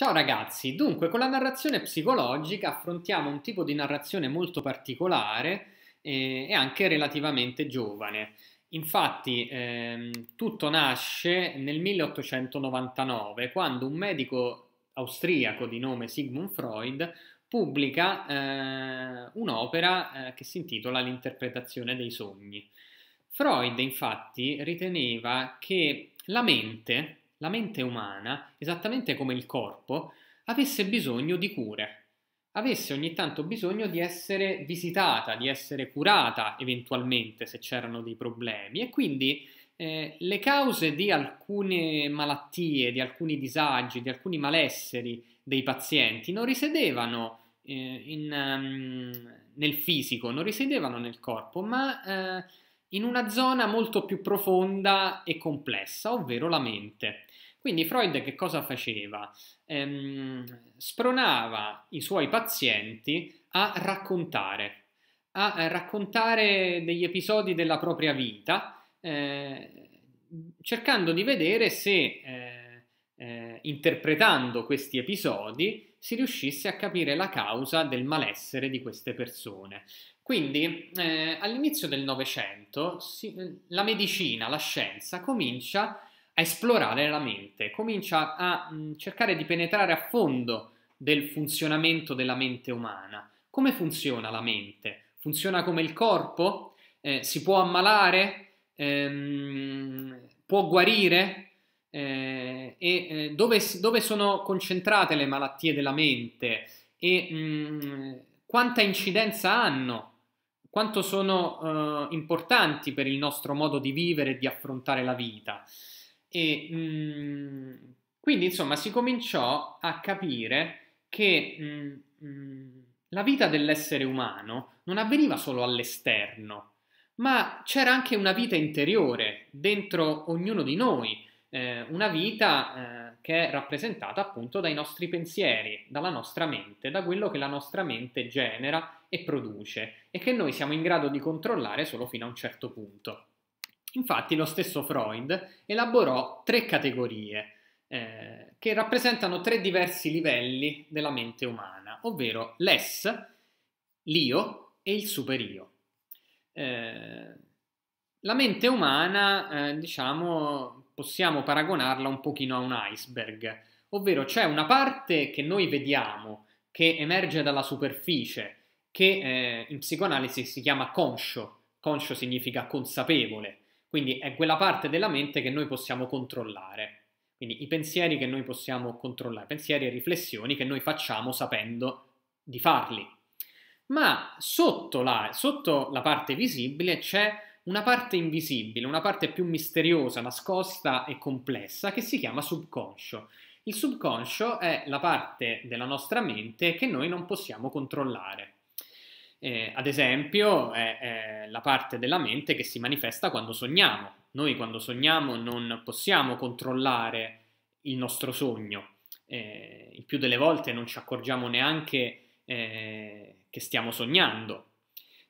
Ciao ragazzi, dunque con la narrazione psicologica affrontiamo un tipo di narrazione molto particolare eh, e anche relativamente giovane. Infatti ehm, tutto nasce nel 1899 quando un medico austriaco di nome Sigmund Freud pubblica eh, un'opera eh, che si intitola L'interpretazione dei sogni. Freud infatti riteneva che la mente la mente umana, esattamente come il corpo, avesse bisogno di cure, avesse ogni tanto bisogno di essere visitata, di essere curata eventualmente se c'erano dei problemi e quindi eh, le cause di alcune malattie, di alcuni disagi, di alcuni malesseri dei pazienti non risedevano eh, in, um, nel fisico, non risedevano nel corpo, ma eh, in una zona molto più profonda e complessa, ovvero la mente. Quindi Freud che cosa faceva? Ehm, spronava i suoi pazienti a raccontare, a raccontare degli episodi della propria vita, eh, cercando di vedere se, eh, eh, interpretando questi episodi, si riuscisse a capire la causa del malessere di queste persone. Quindi eh, all'inizio del Novecento eh, la medicina, la scienza comincia a esplorare la mente, comincia a mh, mm, cercare di penetrare a fondo del funzionamento della mente umana. Come funziona la mente? Funziona come il corpo? Eh, si può ammalare? Ehm, può guarire? Eh, e eh, dove, dove, sono concentrate le malattie della mente? E mh, mm, quanta incidenza hanno? quanto sono eh, importanti per il nostro modo di vivere e di affrontare la vita. E, mh, mm, quindi, insomma, si cominciò a capire che mh, mm, mh, mm, la vita dell'essere umano non avveniva solo all'esterno, ma c'era anche una vita interiore dentro ognuno di noi, eh, una vita eh, che è rappresentata appunto dai nostri pensieri, dalla nostra mente, da quello che la nostra mente genera e produce e che noi siamo in grado di controllare solo fino a un certo punto. Infatti lo stesso Freud elaborò tre categorie eh, che rappresentano tre diversi livelli della mente umana, ovvero l'ess, l'io e il superio. Eh, la mente umana, eh, diciamo, possiamo paragonarla un pochino a un iceberg, ovvero c'è una parte che noi vediamo, che emerge dalla superficie, che eh, in psicoanalisi si chiama conscio, conscio significa consapevole, quindi è quella parte della mente che noi possiamo controllare. Quindi i pensieri che noi possiamo controllare, pensieri e riflessioni che noi facciamo sapendo di farli. Ma sotto la, sotto la parte visibile c'è una parte invisibile, una parte più misteriosa, nascosta e complessa che si chiama subconscio. Il subconscio è la parte della nostra mente che noi non possiamo controllare. Eh, ad esempio, è, è la parte della mente che si manifesta quando sogniamo. Noi quando sogniamo non possiamo controllare il nostro sogno. Eh, il più delle volte non ci accorgiamo neanche eh, che stiamo sognando.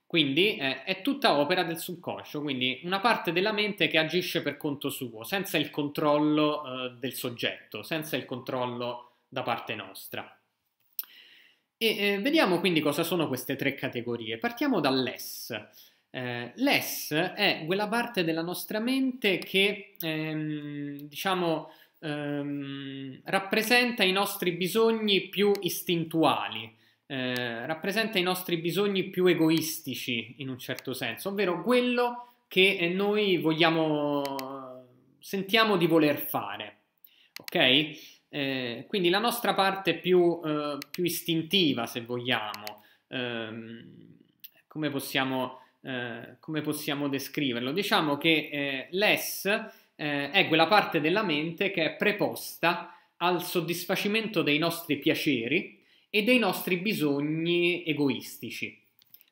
Quindi eh, è tutta opera del subconscio, quindi una parte della mente che agisce per conto suo, senza il controllo eh, del soggetto, senza il controllo da parte nostra. E eh, vediamo quindi cosa sono queste tre categorie. Partiamo dall'ES. Eh, L'ES è quella parte della nostra mente che, ehm, diciamo, ehm, rappresenta i nostri bisogni più istintuali, eh, rappresenta i nostri bisogni più egoistici in un certo senso, ovvero quello che eh, noi vogliamo, sentiamo di voler fare. Ok? Eh, quindi la nostra parte più, eh, più istintiva, se vogliamo, ehm, come possiamo, eh, come, possiamo, descriverlo? Diciamo che l'ess è quella parte della mente che è preposta al soddisfacimento dei nostri piaceri, e dei nostri bisogni egoistici.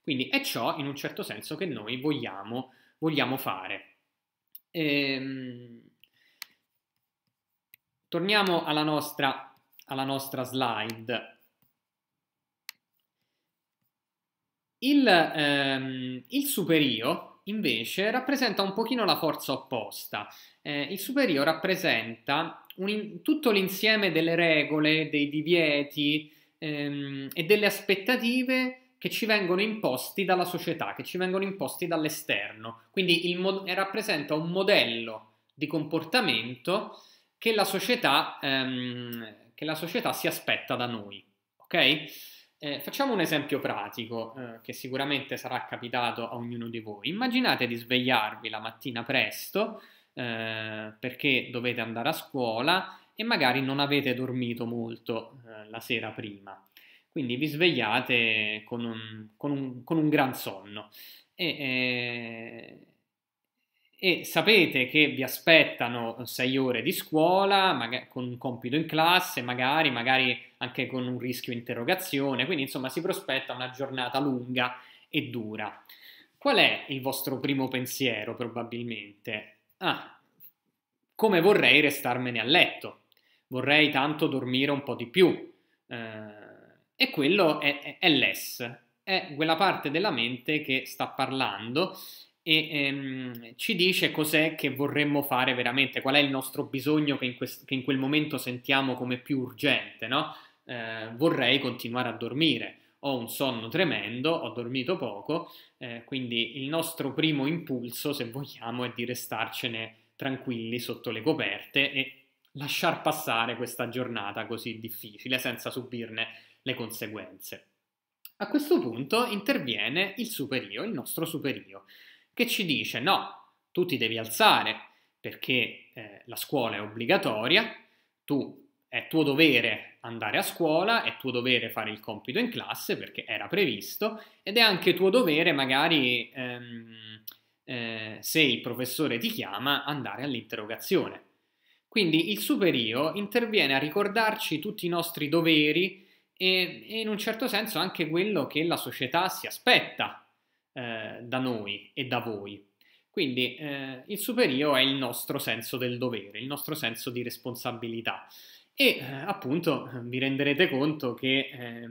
Quindi è ciò, in un certo senso, che noi vogliamo, vogliamo fare. Ehm... Torniamo alla nostra, alla nostra slide. Il, ehm, il, superio invece rappresenta un pochino la forza opposta. Eh, il superio rappresenta un, tutto l'insieme delle regole, dei divieti, ehm, e delle aspettative che ci vengono imposti dalla società, che ci vengono imposti dall'esterno. Quindi mod- rappresenta un modello di comportamento che la società, ehm, che la società si aspetta da noi. Ok? Eh, facciamo un esempio pratico eh, che sicuramente sarà capitato a ognuno di voi. Immaginate di svegliarvi la mattina presto eh, perché dovete andare a scuola e magari non avete dormito molto eh, la sera prima. Quindi vi svegliate con un, con un, con un gran sonno e, eh, e, sapete che vi aspettano sei ore di scuola, magari, con un compito in classe, magari, magari anche con un rischio interrogazione, quindi insomma si prospetta una giornata lunga e dura. Qual è il vostro primo pensiero probabilmente? Ah, come vorrei restarmene a letto vorrei tanto dormire un po' di più. Eh, e quello è, è, è l'ess, è quella parte della mente che sta parlando e ehm, ci dice cos'è che vorremmo fare veramente, qual è il nostro bisogno che in, quest- che in quel momento sentiamo come più urgente, no? Eh, vorrei continuare a dormire, ho un sonno tremendo, ho dormito poco, eh, quindi il nostro primo impulso, se vogliamo, è di restarcene tranquilli sotto le coperte e lasciar passare questa giornata così difficile senza subirne le conseguenze. A questo punto interviene il superio, il nostro superio, che ci dice no, tu ti devi alzare perché eh, la scuola è obbligatoria, tu è tuo dovere andare a scuola, è tuo dovere fare il compito in classe perché era previsto ed è anche tuo dovere magari ehm, eh, se il professore ti chiama andare all'interrogazione quindi il super io interviene a ricordarci tutti i nostri doveri e, e in un certo senso anche quello che la società si aspetta eh, da noi e da voi. Quindi eh, il super io è il nostro senso del dovere, il nostro senso di responsabilità. E eh, appunto vi renderete conto che eh,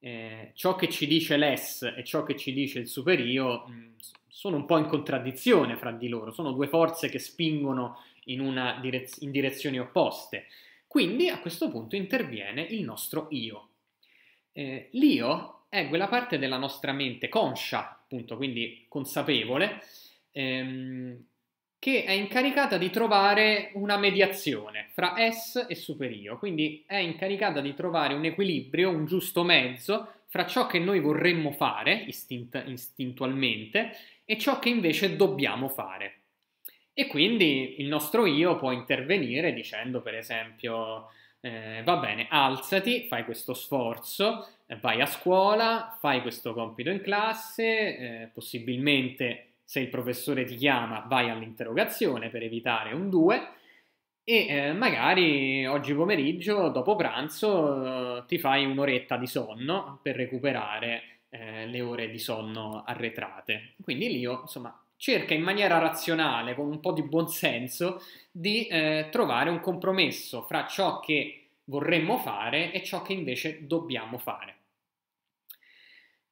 eh, ciò che ci dice l'ess e ciò che ci dice il super io mh, mm, sono un po' in contraddizione fra di loro, sono due forze che spingono in, direz- in direzioni opposte. Quindi a questo punto interviene il nostro io. Eh, l'io è quella parte della nostra mente conscia, appunto, quindi consapevole, ehm, che è incaricata di trovare una mediazione fra S e superio, quindi è incaricata di trovare un equilibrio, un giusto mezzo fra ciò che noi vorremmo fare istint- istintualmente e ciò che invece dobbiamo fare. E quindi il nostro io può intervenire dicendo, per esempio, eh, va bene, alzati, fai questo sforzo, vai a scuola, fai questo compito in classe, eh, possibilmente se il professore ti chiama vai all'interrogazione per evitare un 2 e eh, magari oggi pomeriggio, dopo pranzo, eh, ti fai un'oretta di sonno per recuperare eh, le ore di sonno arretrate. Quindi l'io, insomma, cerca in maniera razionale, con un po' di buonsenso, di eh, trovare un compromesso fra ciò che vorremmo fare e ciò che invece dobbiamo fare.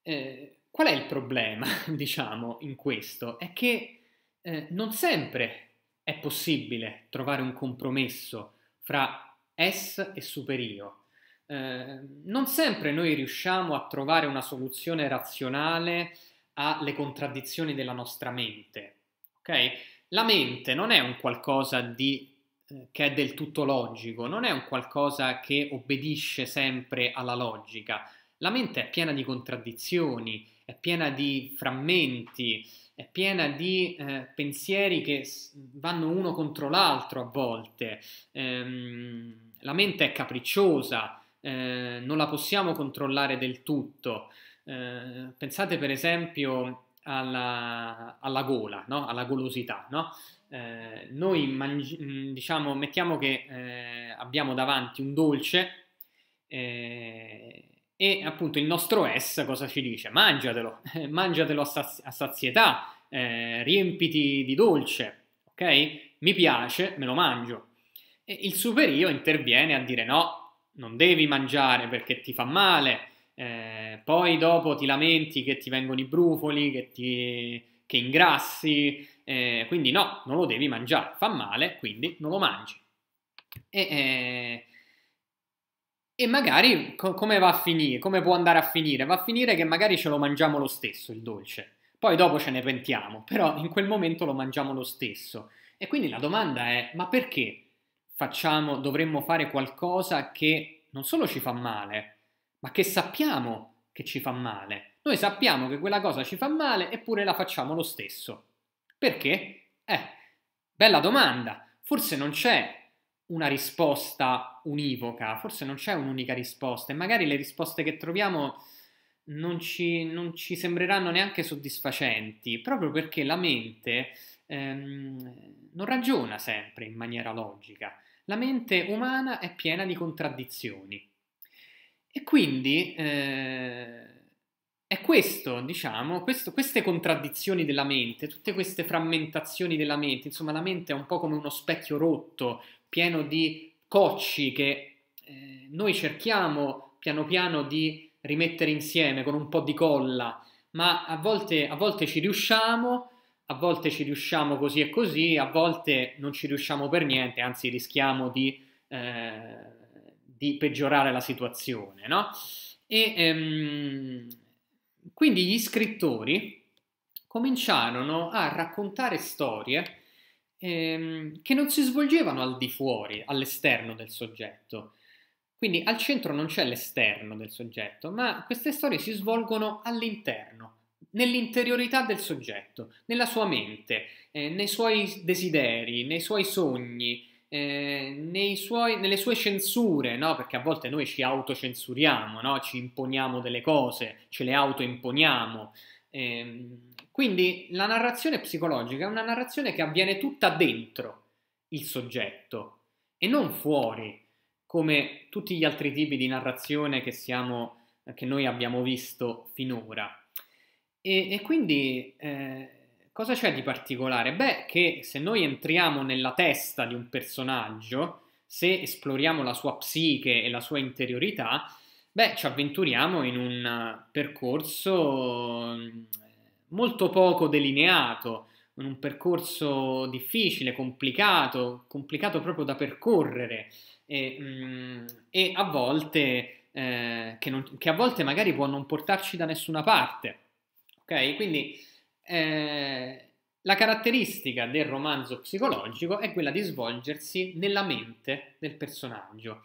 Eh, qual è il problema, diciamo, in questo? È che eh, non sempre è possibile trovare un compromesso fra S e superio. Eh, non sempre noi riusciamo a trovare una soluzione razionale alle contraddizioni della nostra mente. Okay? La mente non è un qualcosa di, eh, che è del tutto logico, non è un qualcosa che obbedisce sempre alla logica. La mente è piena di contraddizioni, è piena di frammenti, è piena di eh, pensieri che vanno uno contro l'altro a volte. Ehm, la mente è capricciosa, eh, non la possiamo controllare del tutto. Eh, pensate per esempio alla, alla gola, no? alla golosità. No? Eh, noi mangi- mm, diciamo, mettiamo che eh, abbiamo davanti un dolce eh, e appunto il nostro S cosa ci dice? Mangiatelo, mangiatelo a, saz- a sazietà, eh, riempiti di dolce, ok? Mi piace, me lo mangio. E il superio interviene a dire no, non devi mangiare perché ti fa male, eh, poi dopo ti lamenti che ti vengono i brufoli, che, ti, che ingrassi, eh, quindi no, non lo devi mangiare, fa male, quindi non lo mangi. E, eh, e magari co- come va a finire? Come può andare a finire? Va a finire che magari ce lo mangiamo lo stesso il dolce, poi dopo ce ne pentiamo, però in quel momento lo mangiamo lo stesso. E quindi la domanda è, ma perché facciamo, dovremmo fare qualcosa che non solo ci fa male, ma che sappiamo che ci fa male. Noi sappiamo che quella cosa ci fa male eppure la facciamo lo stesso. Perché? Eh, bella domanda. Forse non c'è una risposta univoca, forse non c'è un'unica risposta e magari le risposte che troviamo non ci, non ci sembreranno neanche soddisfacenti, proprio perché la mente ehm, non ragiona sempre in maniera logica. La mente umana è piena di contraddizioni. E quindi eh, è questo, diciamo, questo, queste contraddizioni della mente, tutte queste frammentazioni della mente, insomma la mente è un po' come uno specchio rotto, pieno di cocci che eh, noi cerchiamo piano piano di rimettere insieme con un po' di colla, ma a volte, a volte ci riusciamo, a volte ci riusciamo così e così, a volte non ci riusciamo per niente, anzi rischiamo di... Eh, di peggiorare la situazione, no? E ehm, quindi gli scrittori cominciarono a raccontare storie ehm, che non si svolgevano al di fuori, all'esterno del soggetto. Quindi al centro non c'è l'esterno del soggetto, ma queste storie si svolgono all'interno, nell'interiorità del soggetto, nella sua mente, eh, nei suoi desideri, nei suoi sogni, eh, suoi, nelle sue censure, no? perché a volte noi ci autocensuriamo, no? ci imponiamo delle cose, ce le autoimponiamo. Eh, quindi la narrazione psicologica è una narrazione che avviene tutta dentro il soggetto e non fuori, come tutti gli altri tipi di narrazione che, siamo, che noi abbiamo visto finora. E, e quindi eh, Cosa c'è di particolare? Beh, che se noi entriamo nella testa di un personaggio, se esploriamo la sua psiche e la sua interiorità, beh, ci avventuriamo in un eh, percorso mm, molto poco delineato, in un percorso difficile, complicato, complicato proprio da percorrere e, mm, e a volte eh, che, non, che a volte magari può non portarci da nessuna parte. Ok? Quindi eh, la caratteristica del romanzo psicologico è quella di svolgersi nella mente del personaggio.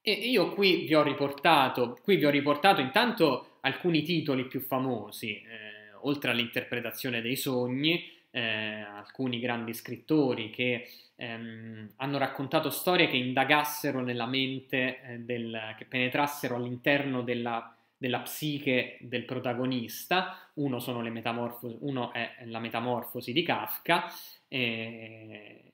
E io qui vi ho riportato, vi ho riportato intanto alcuni titoli più famosi, eh, oltre all'interpretazione dei sogni, eh, alcuni grandi scrittori che ehm, hanno raccontato storie che indagassero nella mente, eh, del, che penetrassero all'interno della della psiche del protagonista, uno, uno è la metamorfosi di Kafka, eh,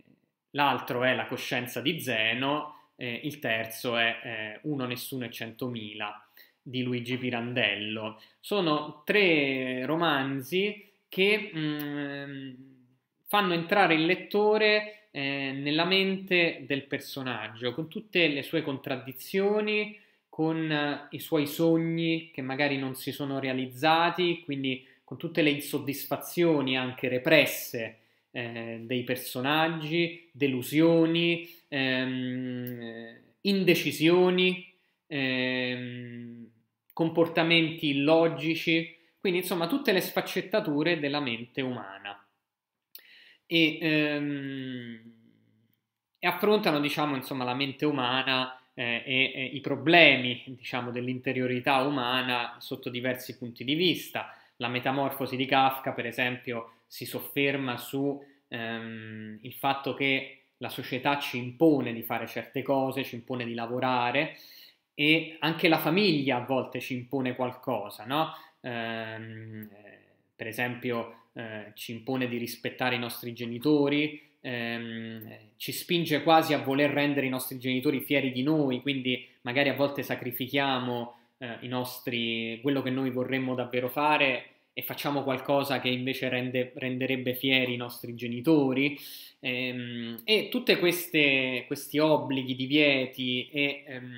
l'altro è la coscienza di Zeno, eh, il terzo è Uno, Nessuno e Centomila di Luigi Pirandello. Sono tre romanzi che mh, mm, fanno entrare il lettore eh, nella mente del personaggio, con tutte le sue contraddizioni, con eh, i suoi sogni che magari non si sono realizzati, quindi con tutte le insoddisfazioni anche represse eh, dei personaggi, delusioni, ehm, indecisioni, ehm, comportamenti illogici, quindi insomma tutte le sfaccettature della mente umana. E, ehm, e affrontano, diciamo, insomma, la mente umana eh, e, e, i problemi diciamo, dell'interiorità umana sotto diversi punti di vista. La metamorfosi di Kafka, per esempio, si sofferma sul ehm, fatto che la società ci impone di fare certe cose, ci impone di lavorare e anche la famiglia a volte ci impone qualcosa, no? Ehm, eh, per esempio eh, ci impone di rispettare i nostri genitori, ehm, ci spinge quasi a voler rendere i nostri genitori fieri di noi, quindi magari a volte sacrifichiamo eh, i nostri, quello che noi vorremmo davvero fare e facciamo qualcosa che invece rende, renderebbe fieri i nostri genitori. Ehm, e tutti questi obblighi, divieti e, ehm,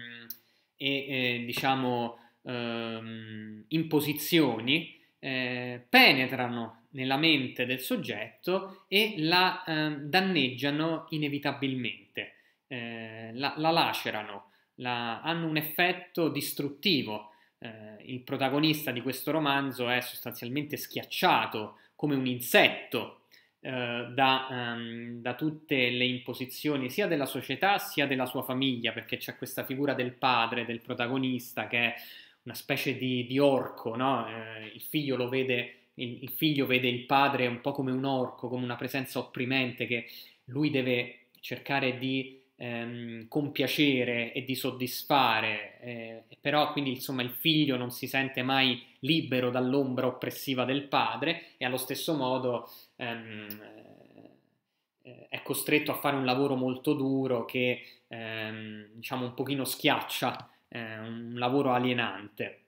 e eh, diciamo ehm, imposizioni eh, penetrano nella mente del soggetto e la eh, danneggiano inevitabilmente, eh, la, la, lacerano, la, hanno un effetto distruttivo. Eh, il protagonista di questo romanzo è sostanzialmente schiacciato come un insetto eh, da, um, da, tutte le imposizioni sia della società sia della sua famiglia, perché c'è questa figura del padre, del protagonista, che è una specie di, di orco, no? Eh, il figlio lo vede il, figlio vede il padre un po' come un orco, come una presenza opprimente che lui deve cercare di ehm, compiacere e di soddisfare, eh, però quindi insomma il figlio non si sente mai libero dall'ombra oppressiva del padre e allo stesso modo ehm, eh, è costretto a fare un lavoro molto duro che ehm, diciamo un pochino schiaccia, eh, un lavoro alienante.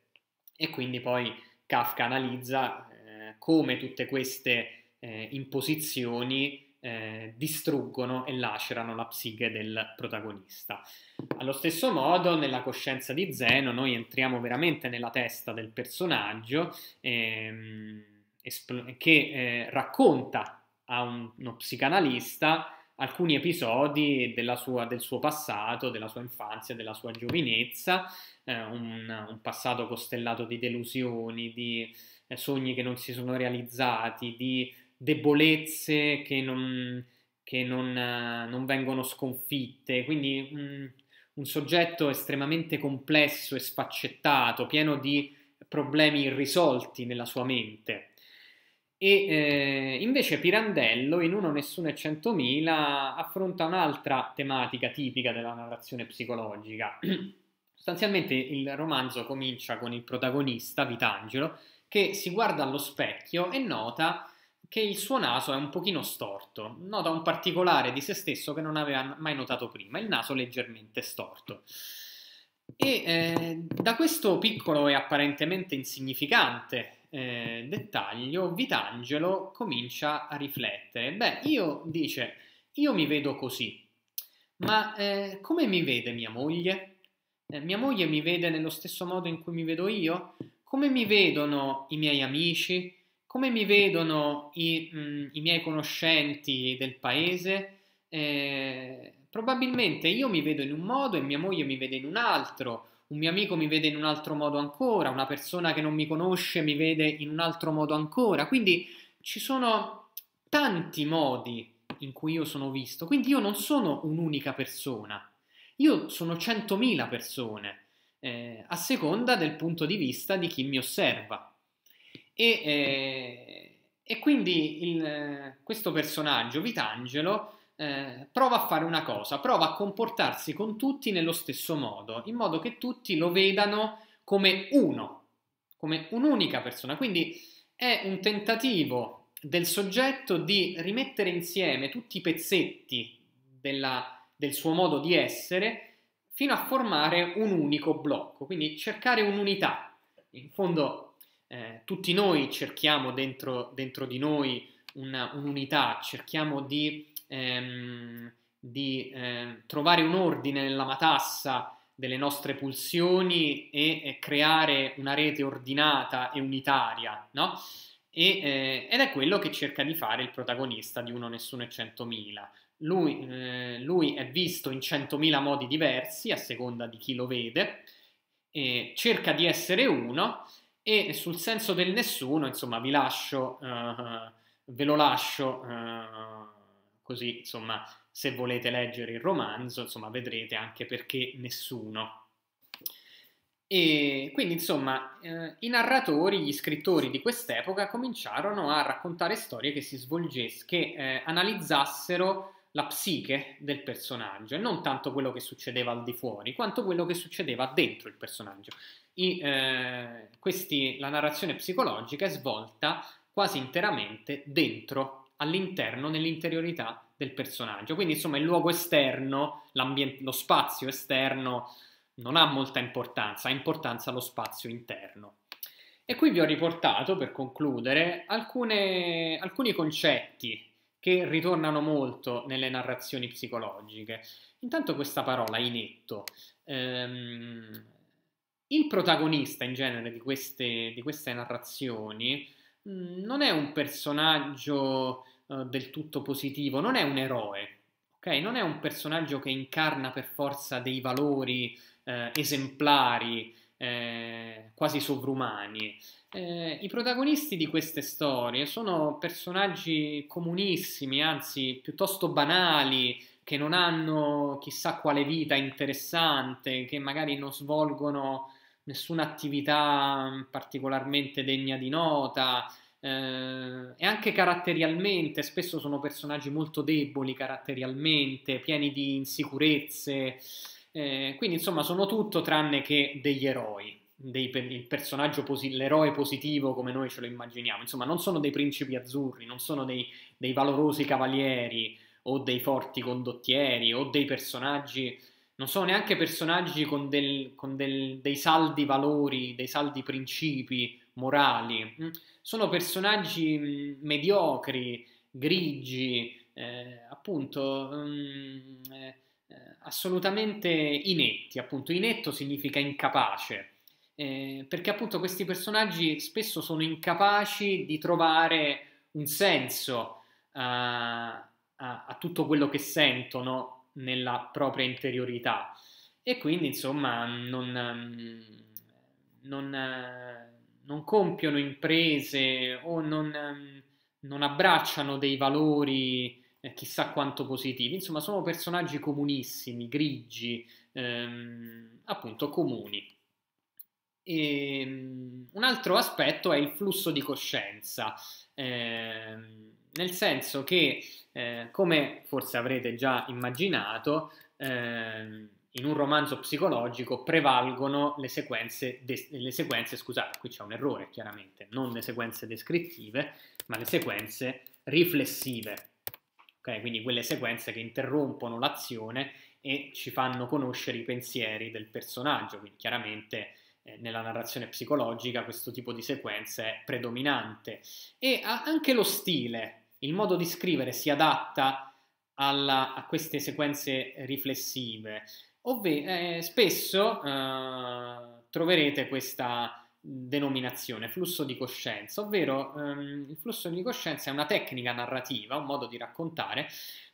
E quindi poi Kafka analizza come tutte queste eh, imposizioni eh, distruggono e lacerano la psiche del protagonista. Allo stesso modo, nella coscienza di Zeno, noi entriamo veramente nella testa del personaggio ehm, che eh, racconta a un, uno psicanalista alcuni episodi sua, del suo passato, della sua infanzia, della sua giovinezza, eh, un, un, passato costellato di delusioni, di eh, sogni che non si sono realizzati, di debolezze che non, che non, eh, non vengono sconfitte. Quindi un, mm, un soggetto estremamente complesso e sfaccettato, pieno di problemi irrisolti nella sua mente. E eh, invece Pirandello, in Uno Nessuno e Centomila, affronta un'altra tematica tipica della narrazione psicologica. Sostanzialmente il romanzo comincia con il protagonista, Vitangelo, che si guarda allo specchio e nota che il suo naso è un pochino storto, nota un particolare di se stesso che non aveva mai notato prima, il naso leggermente storto. E eh, da questo piccolo e apparentemente insignificante eh, dettaglio, Vitangelo comincia a riflettere. Beh, io dice, io mi vedo così, ma eh, come mi vede mia moglie? Eh, mia moglie mi vede nello stesso modo in cui mi vedo io? come mi vedono i miei amici, come mi vedono i, mh, mm, i miei conoscenti del paese. Eh, probabilmente io mi vedo in un modo e mia moglie mi vede in un altro, un mio amico mi vede in un altro modo ancora, una persona che non mi conosce mi vede in un altro modo ancora. Quindi ci sono tanti modi in cui io sono visto, quindi io non sono un'unica persona, io sono centomila persone eh, a seconda del punto di vista di chi mi osserva. E, eh, e quindi il, eh, questo personaggio, Vitangelo, eh, prova a fare una cosa, prova a comportarsi con tutti nello stesso modo, in modo che tutti lo vedano come uno, come un'unica persona. Quindi è un tentativo del soggetto di rimettere insieme tutti i pezzetti della, del suo modo di essere fino a formare un unico blocco, quindi cercare un'unità. In fondo eh, tutti noi cerchiamo dentro, dentro di noi una, un'unità, cerchiamo di, ehm, di eh, trovare un ordine nella matassa delle nostre pulsioni e, e creare una rete ordinata e unitaria, no? E, eh, ed è quello che cerca di fare il protagonista di Uno Nessuno e Centomila, lui, eh, lui, è visto in 100.000 modi diversi a seconda di chi lo vede, cerca di essere uno e sul senso del nessuno, insomma, vi lascio, eh, ve lo lascio eh, così, insomma, se volete leggere il romanzo, insomma, vedrete anche perché nessuno. E quindi, insomma, eh, i narratori, gli scrittori di quest'epoca cominciarono a raccontare storie che si svolgessero, che eh, analizzassero la psiche del personaggio e non tanto quello che succedeva al di fuori, quanto quello che succedeva dentro il personaggio. I, eh, questi, la narrazione psicologica è svolta quasi interamente dentro, all'interno, nell'interiorità del personaggio. Quindi, insomma, il luogo esterno, lo spazio esterno non ha molta importanza, ha importanza lo spazio interno. E qui vi ho riportato, per concludere, alcune, alcuni concetti che ritornano molto nelle narrazioni psicologiche. Intanto questa parola, inetto. Ehm, il protagonista in genere di queste, di queste narrazioni mm, non è un personaggio eh, del tutto positivo, non è un eroe, Okay, non è un personaggio che incarna per forza dei valori eh, esemplari, eh, quasi sovrumani, eh, I protagonisti di queste storie sono personaggi comunissimi, anzi piuttosto banali, che non hanno chissà quale vita interessante, che magari non svolgono nessuna attività particolarmente degna di nota. Eh, e anche caratterialmente, spesso sono personaggi molto deboli caratterialmente, pieni di insicurezze, eh, quindi insomma sono tutto tranne che degli eroi dei, il personaggio, posi, l'eroe positivo come noi ce lo immaginiamo. Insomma, non sono dei principi azzurri, non sono dei, dei valorosi cavalieri o dei forti condottieri o dei personaggi, non sono neanche personaggi con, del, con del, dei saldi valori, dei saldi principi morali. Mm? Sono personaggi mm, mediocri, grigi, eh, appunto. Um, eh, assolutamente inetti, appunto inetto significa incapace, eh, perché appunto questi personaggi spesso sono incapaci di trovare un senso a, eh, a, a tutto quello che sentono nella propria interiorità e quindi insomma non, mm, non, eh, non compiono imprese o non, mm, non abbracciano dei valori chissà quanto positivi, insomma sono personaggi comunissimi, grigi, ehm, appunto comuni. E, ehm, un altro aspetto è il flusso di coscienza, eh, nel senso che, eh, come forse avrete già immaginato, eh, in un romanzo psicologico prevalgono le sequenze, de- le sequenze, scusate, qui c'è un errore chiaramente, non le sequenze descrittive, ma le sequenze riflessive, okay? quindi quelle sequenze che interrompono l'azione e ci fanno conoscere i pensieri del personaggio, quindi chiaramente eh, nella narrazione psicologica questo tipo di sequenza è predominante e anche lo stile, il modo di scrivere si adatta alla, a queste sequenze riflessive. Ovvero, eh, spesso eh, troverete questa denominazione, flusso di coscienza, ovvero ehm, il flusso di coscienza è una tecnica narrativa, un modo di raccontare,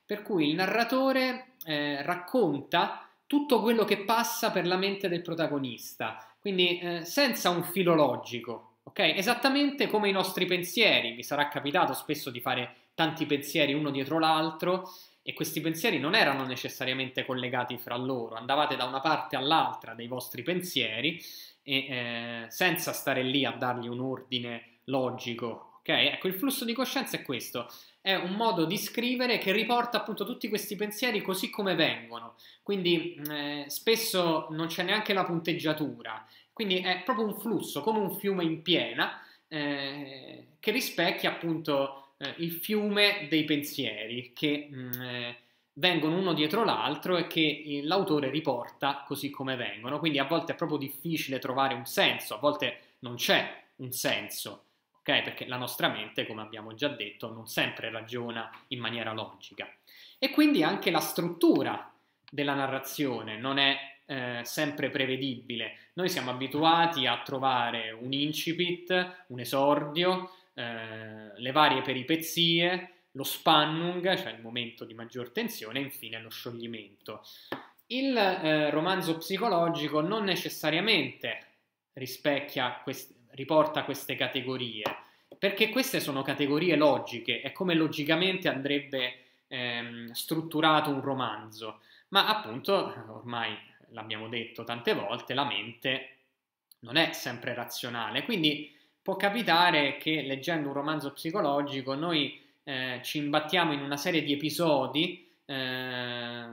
per cui il narratore eh, racconta tutto quello che passa per la mente del protagonista, quindi eh, senza un filo logico, ok? Esattamente come i nostri pensieri, vi sarà capitato spesso di fare tanti pensieri uno dietro l'altro e questi pensieri non erano necessariamente collegati fra loro, andavate da una parte all'altra dei vostri pensieri e, eh, senza stare lì a dargli un ordine logico, ok? Ecco, il flusso di coscienza è questo, è un modo di scrivere che riporta appunto tutti questi pensieri così come vengono, quindi mm, eh, spesso non c'è neanche la punteggiatura, quindi è proprio un flusso, come un fiume in piena, eh, che rispecchia appunto eh, il fiume dei pensieri che mh, mm, eh, vengono uno dietro l'altro e che eh, l'autore riporta così come vengono, quindi a volte è proprio difficile trovare un senso, a volte non c'è un senso ok? Perché la nostra mente, come abbiamo già detto, non sempre ragiona in maniera logica. E quindi anche la struttura della narrazione non è eh, sempre prevedibile. Noi siamo abituati a trovare un incipit, un esordio, eh, le varie peripezie, lo spannung, cioè il momento di maggior tensione, e infine lo scioglimento. Il eh, romanzo psicologico non necessariamente rispecchia quest- riporta queste categorie, perché queste sono categorie logiche, è come logicamente andrebbe ehm, strutturato un romanzo, ma appunto, ormai l'abbiamo detto tante volte, la mente non è sempre razionale, quindi può capitare che leggendo un romanzo psicologico noi eh, ci imbattiamo in una serie di episodi eh,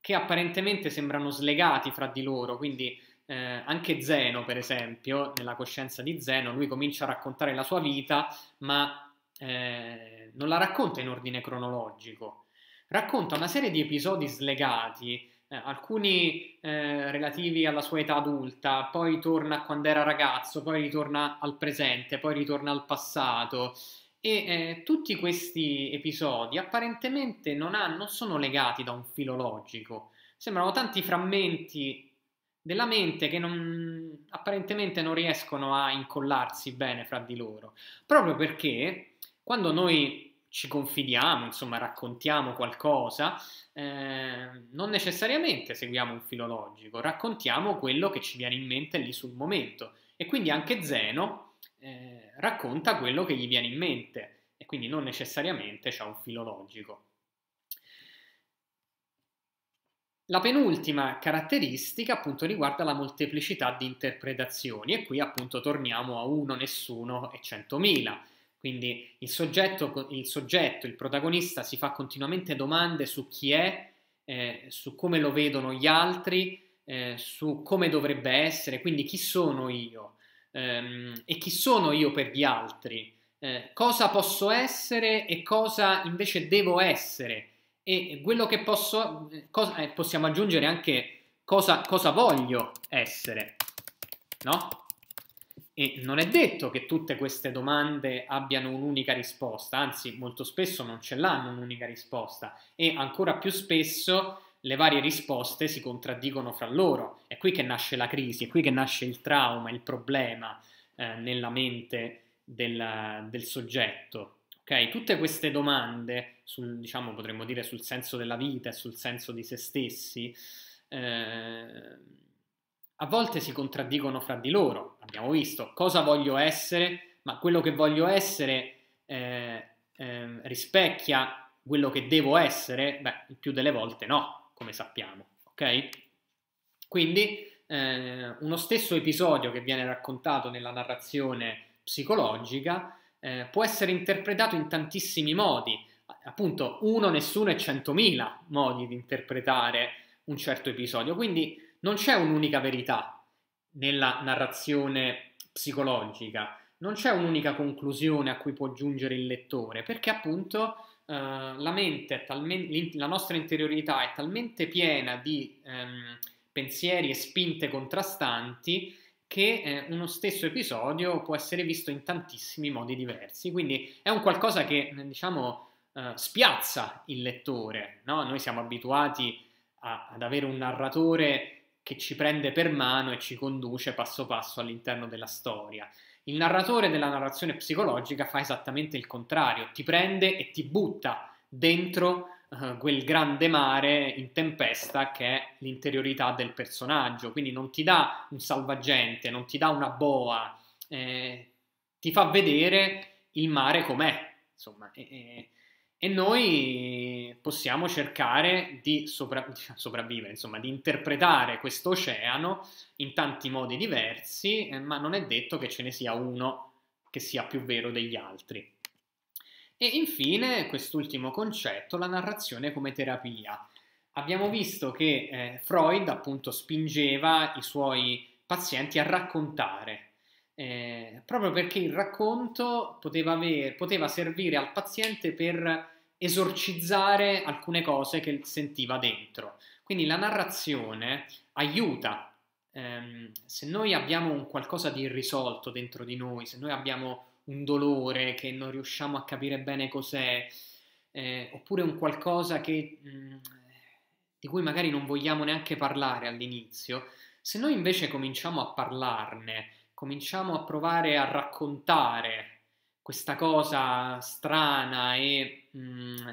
che apparentemente sembrano slegati fra di loro, quindi eh, anche Zeno, per esempio, nella coscienza di Zeno, lui comincia a raccontare la sua vita, ma eh, non la racconta in ordine cronologico, racconta una serie di episodi slegati. Eh, alcuni eh, relativi alla sua età adulta, poi torna a quando era ragazzo, poi ritorna al presente, poi ritorna al passato. E eh, tutti questi episodi apparentemente non, ha, non sono legati da un filologico. sembrano tanti frammenti della mente che non, apparentemente non riescono a incollarsi bene fra di loro, proprio perché quando noi ci confidiamo, insomma raccontiamo qualcosa, eh, non necessariamente seguiamo un filologico, raccontiamo quello che ci viene in mente lì sul momento. E quindi anche Zeno eh, racconta quello che gli viene in mente e quindi non necessariamente c'è un filologico. La penultima caratteristica appunto riguarda la molteplicità di interpretazioni e qui appunto torniamo a uno, nessuno e centomila. Quindi il soggetto, il soggetto, il protagonista si fa continuamente domande su chi è, eh, su come lo vedono gli altri, eh, su come dovrebbe essere, quindi chi sono io ehm, e chi sono io per gli altri, eh, cosa posso essere e cosa invece devo essere e quello che posso, cosa, eh, possiamo aggiungere anche cosa, cosa voglio essere, no? E non è detto che tutte queste domande abbiano un'unica risposta, anzi molto spesso non ce l'hanno un'unica risposta e ancora più spesso le varie risposte si contraddicono fra loro. È qui che nasce la crisi, è qui che nasce il trauma, il problema eh, nella mente del, del soggetto. Ok, tutte queste domande sul, diciamo, potremmo dire sul senso della vita e sul senso di se stessi, eh, a volte si contraddicono fra di loro. Abbiamo visto cosa voglio essere, ma quello che voglio essere eh, eh, rispecchia quello che devo essere? Beh, il più delle volte no, come sappiamo, ok? Quindi eh, uno stesso episodio che viene raccontato nella narrazione psicologica eh, può essere interpretato in tantissimi modi. Appunto, uno, nessuno e centomila modi di interpretare un certo episodio. Quindi non c'è un'unica verità nella narrazione psicologica, non c'è un'unica conclusione a cui può giungere il lettore, perché appunto eh, la mente, talmente, la nostra interiorità è talmente piena di ehm, pensieri e spinte contrastanti che eh, uno stesso episodio può essere visto in tantissimi modi diversi, quindi è un qualcosa che eh, diciamo eh, spiazza il lettore, no? noi siamo abituati a, ad avere un narratore che ci prende per mano e ci conduce passo passo all'interno della storia. Il narratore della narrazione psicologica fa esattamente il contrario, ti prende e ti butta dentro eh, quel grande mare in tempesta che è l'interiorità del personaggio, quindi non ti dà un salvagente, non ti dà una boa, eh, ti fa vedere il mare com'è, insomma, e, e noi possiamo cercare di sopra, sopravvivere, insomma, di interpretare questo oceano in tanti modi diversi, eh, ma non è detto che ce ne sia uno che sia più vero degli altri. E infine, quest'ultimo concetto, la narrazione come terapia. Abbiamo visto che eh, Freud appunto spingeva i suoi pazienti a raccontare, eh, proprio perché il racconto poteva, avere, poteva servire al paziente per esorcizzare alcune cose che sentiva dentro. Quindi la narrazione aiuta. Eh, se noi abbiamo un qualcosa di irrisolto dentro di noi, se noi abbiamo un dolore che non riusciamo a capire bene cos'è, eh, oppure un qualcosa che, mh, mm, di cui magari non vogliamo neanche parlare all'inizio, se noi invece cominciamo a parlarne, cominciamo a provare a raccontare questa cosa strana e, mh, mm,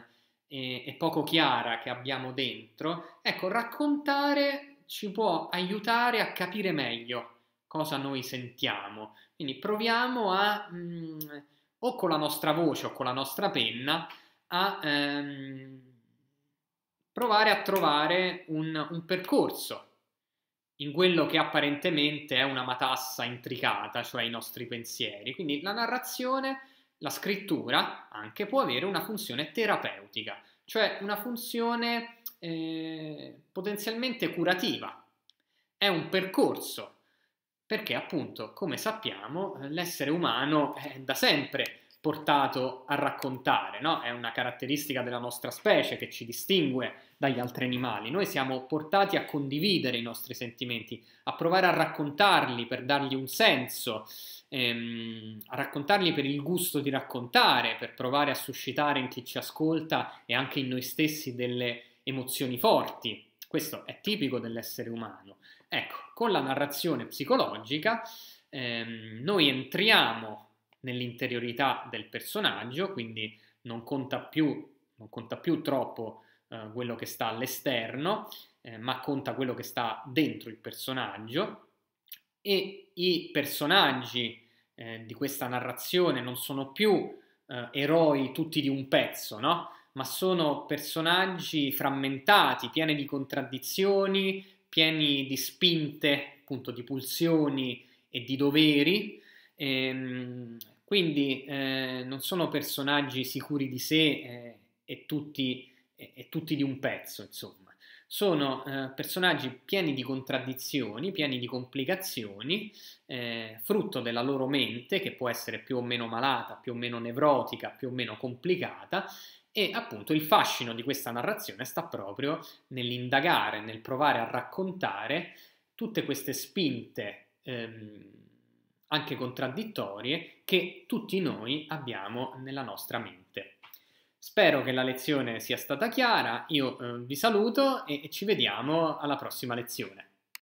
e, e poco chiara che abbiamo dentro, ecco, raccontare ci può aiutare a capire meglio cosa noi sentiamo, quindi proviamo a, mh, mm, o con la nostra voce o con la nostra penna, a ehm, provare a trovare un, un percorso in quello che apparentemente è una matassa intricata, cioè i nostri pensieri. Quindi la narrazione, la scrittura anche può avere una funzione terapeutica, cioè una funzione eh, potenzialmente curativa. È un percorso perché appunto, come sappiamo, eh, l'essere umano è da sempre portato a raccontare, no? È una caratteristica della nostra specie che ci distingue dagli altri animali. Noi siamo portati a condividere i nostri sentimenti, a provare a raccontarli per dargli un senso, ehm, a raccontarli per il gusto di raccontare, per provare a suscitare in chi ci ascolta e anche in noi stessi delle emozioni forti. Questo è tipico dell'essere umano. Ecco, con la narrazione psicologica ehm, noi entriamo nell'interiorità del personaggio, quindi non conta più, non conta più troppo eh, quello che sta all'esterno, eh, ma conta quello che sta dentro il personaggio e i personaggi eh, di questa narrazione non sono più eh, eroi tutti di un pezzo, no? ma sono personaggi frammentati, pieni di contraddizioni, pieni di spinte, appunto di pulsioni e di doveri, ehm, quindi eh, non sono personaggi sicuri di sé eh, e, tutti, e, e, tutti, di un pezzo, insomma. Sono eh, personaggi pieni di contraddizioni, pieni di complicazioni, eh, frutto della loro mente, che può essere più o meno malata, più o meno nevrotica, più o meno complicata, e appunto il fascino di questa narrazione sta proprio nell'indagare, nel provare a raccontare tutte queste spinte ehm, anche contraddittorie che tutti noi abbiamo nella nostra mente. Spero che la lezione sia stata chiara, io eh, vi saluto e ci vediamo alla prossima lezione.